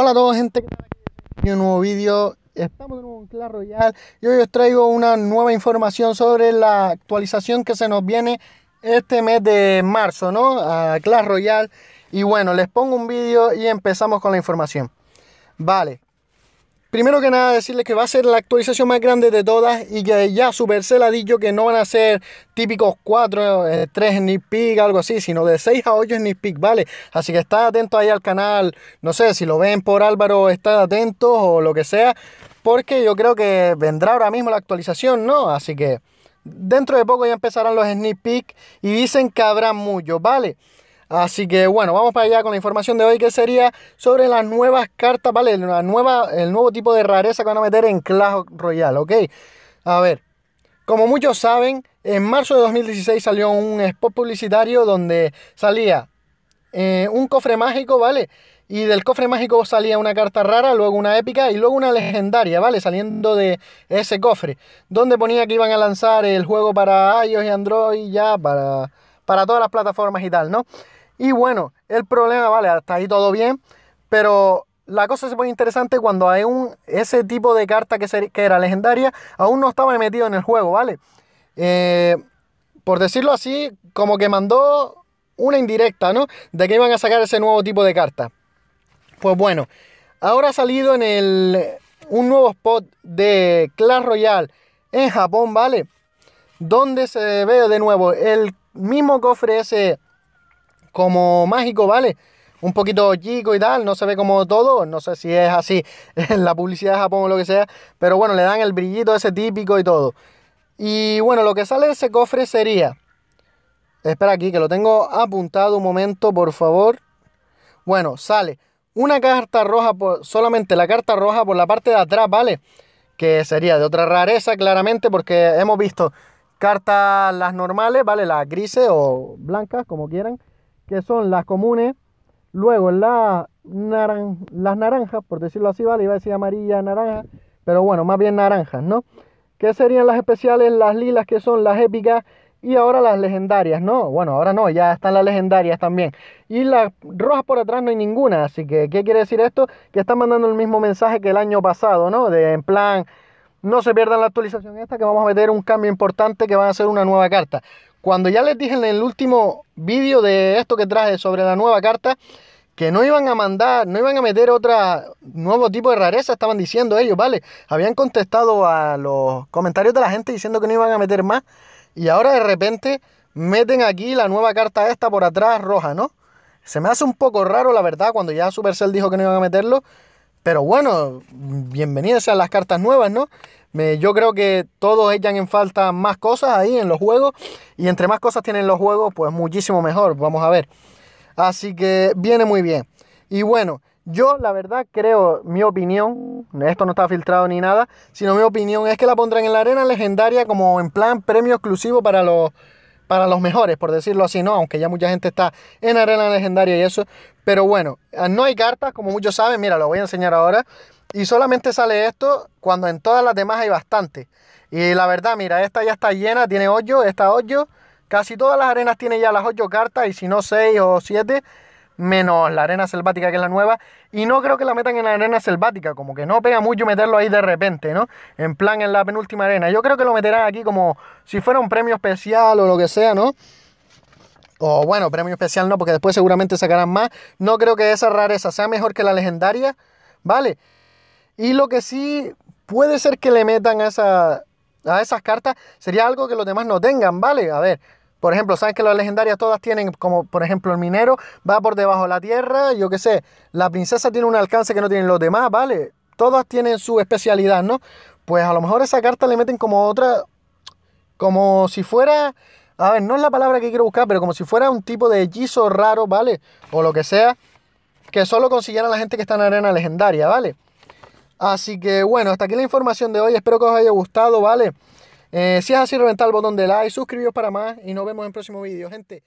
Hola a todos gente, un nuevo vídeo, estamos de nuevo en Clash Royale y hoy os traigo una nueva información sobre la actualización que se nos viene este mes de marzo, ¿no? A Clash Royale y bueno, les pongo un vídeo y empezamos con la información. Vale, Primero que nada decirles que va a ser la actualización más grande de todas y que ya Supercell ha dicho que no van a ser típicos 4, 3 eh, sneak peek, algo así, sino de 6 a 8 sneak peek, ¿vale? Así que está atento ahí al canal, no sé, si lo ven por Álvaro, estad atentos o lo que sea, porque yo creo que vendrá ahora mismo la actualización, ¿no? Así que dentro de poco ya empezarán los sneak peek y dicen que habrá muchos, ¿vale? Así que bueno, vamos para allá con la información de hoy que sería sobre las nuevas cartas, ¿vale? nueva, el nuevo tipo de rareza que van a meter en Clash Royale, ¿ok? A ver, como muchos saben, en marzo de 2016 salió un spot publicitario donde salía eh, un cofre mágico, ¿vale? Y del cofre mágico salía una carta rara, luego una épica y luego una legendaria, ¿vale? Saliendo de ese cofre. Donde ponía que iban a lanzar el juego para iOS y Android ya, para, para todas las plataformas y tal, ¿no? Y bueno, el problema, vale, hasta ahí todo bien, pero la cosa se pone interesante cuando hay un, ese tipo de carta que, era legendaria, aún no estaba metido en el juego, ¿vale? Eh, por decirlo así, como que mandó una indirecta, ¿no? De que iban a sacar ese nuevo tipo de carta. Pues bueno, ahora ha salido en el, un nuevo spot de Clash Royale en Japón, ¿vale? Donde se ve de nuevo el mismo cofre ese como mágico, ¿vale? Un poquito chico y tal, no se ve como todo, no sé si es así en la publicidad de Japón o lo que sea, pero bueno, le dan el brillito ese típico y todo. Y bueno, lo que sale de ese cofre sería... Espera aquí, que lo tengo apuntado un momento, por favor. Bueno, sale una carta roja, solamente la carta roja por la parte de atrás, ¿vale? Que sería de otra rareza, claramente, porque hemos visto cartas las normales, ¿vale? Las grises o blancas, como quieran que son las comunes, luego la las naranjas, por decirlo así, vale, iba a decir amarilla, naranja, pero bueno, más bien naranjas, ¿no? ¿Qué serían las especiales? Las lilas, que son las épicas, y ahora las legendarias, ¿no? Bueno, ahora no, ya están las legendarias también. Y las rojas por atrás no hay ninguna, así que, ¿qué quiere decir esto? Que están mandando el mismo mensaje que el año pasado, ¿no? De en plan, no se pierdan la actualización esta, que vamos a meter un cambio importante, que van a ser una nueva carta cuando ya les dije en el último vídeo de esto que traje sobre la nueva carta, que no iban a mandar, no iban a meter otro nuevo tipo de rareza, estaban diciendo ellos, ¿vale? Habían contestado a los comentarios de la gente diciendo que no iban a meter más y ahora de repente meten aquí la nueva carta esta por atrás roja, ¿no? Se me hace un poco raro, la verdad, cuando ya Supercell dijo que no iban a meterlo, pero bueno, bienvenidas a las cartas nuevas, ¿no? yo creo que todos echan en falta más cosas ahí en los juegos. Y entre más cosas tienen los juegos, pues muchísimo mejor. Vamos a ver. Así que viene muy bien. Y bueno, yo la verdad creo, mi opinión, esto no está filtrado ni nada, sino mi opinión es que la pondrán en la arena legendaria como en plan premio exclusivo para los, para los mejores, por decirlo así, ¿no? Aunque ya mucha gente está en arena legendaria y eso. Pero bueno, no hay cartas, como muchos saben, mira, lo voy a enseñar ahora. Y solamente sale esto cuando en todas las demás hay bastante. Y la verdad, mira, esta ya está llena, tiene hoyo, esta hoyo, Casi todas las arenas tienen ya las 8 cartas y si no 6 o 7, menos la arena selvática que es la nueva. Y no creo que la metan en la arena selvática, como que no pega mucho meterlo ahí de repente, ¿no? En plan en la penúltima arena. Yo creo que lo meterán aquí como si fuera un premio especial o lo que sea, ¿no? O bueno, premio especial no, porque después seguramente sacarán más. No creo que esa rareza sea mejor que la legendaria, ¿vale? Y lo que sí puede ser que le metan a, esa, a esas cartas sería algo que los demás no tengan, ¿vale? A ver, por ejemplo, saben que las legendarias todas tienen, como por ejemplo el minero va por debajo de la tierra, yo qué sé, la princesa tiene un alcance que no tienen los demás, ¿vale? Todas tienen su especialidad, ¿no? Pues a lo mejor esa carta le meten como otra, como si fuera, a ver, no es la palabra que quiero buscar, pero como si fuera un tipo de hechizo raro, ¿vale? O lo que sea, que solo consiguiera la gente que está en arena legendaria, ¿vale? Así que bueno, hasta aquí la información de hoy. Espero que os haya gustado, ¿vale? Eh, si es así, reventad el botón de like, suscribíos para más y nos vemos en el próximo vídeo, gente.